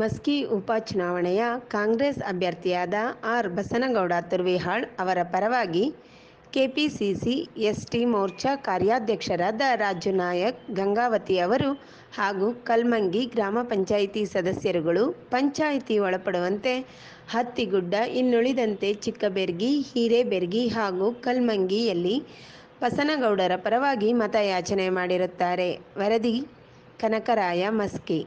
ಮಸ್ಕಿ ಉಪಚುನಾವಣೆಯ ಕಾಂಗ್ರೆಸ್ ಅಭ್ಯರ್ಥಿಯಾದ ಆರ್ ಬಸನಗೌಡ ತುರ್ವಿಹಾಳ್ ಅವರ ಪರವಾಗಿ ಕೆಪಿಸಿಸಿ ಎಸ್ಟಿ ಮೋರ್ಚಾ ಕಾರ್ಯಾಧ್ಯಕ್ಷರಾದ ರಾಜು ನಾಯಕ್ ಗಂಗಾವತಿ ಅವರು ಹಾಗೂ ಕಲ್ಮಂಗಿ ಗ್ರಾಮ ಪಂಚಾಯಿತಿ ಸದಸ್ಯರುಗಳು ಪಂಚಾಯಿತಿ ಒಳಪಡುವಂತೆ ಹತ್ತಿಗುಡ್ಡ ಇನ್ನುಳಿದಂತೆ ಚಿಕ್ಕಬೆರ್ಗಿ ಹಿರೇಬೆರ್ಗಿ ಹಾಗೂ ಕಲ್ಮಂಗಿಯಲ್ಲಿ ಬಸನಗೌಡರ ಪರವಾಗಿ ಮತಯಾಚನೆ ಮಾಡಿರುತ್ತಾರೆ ವರದಿ ಕನಕರಾಯ ಮಸ್ಕಿ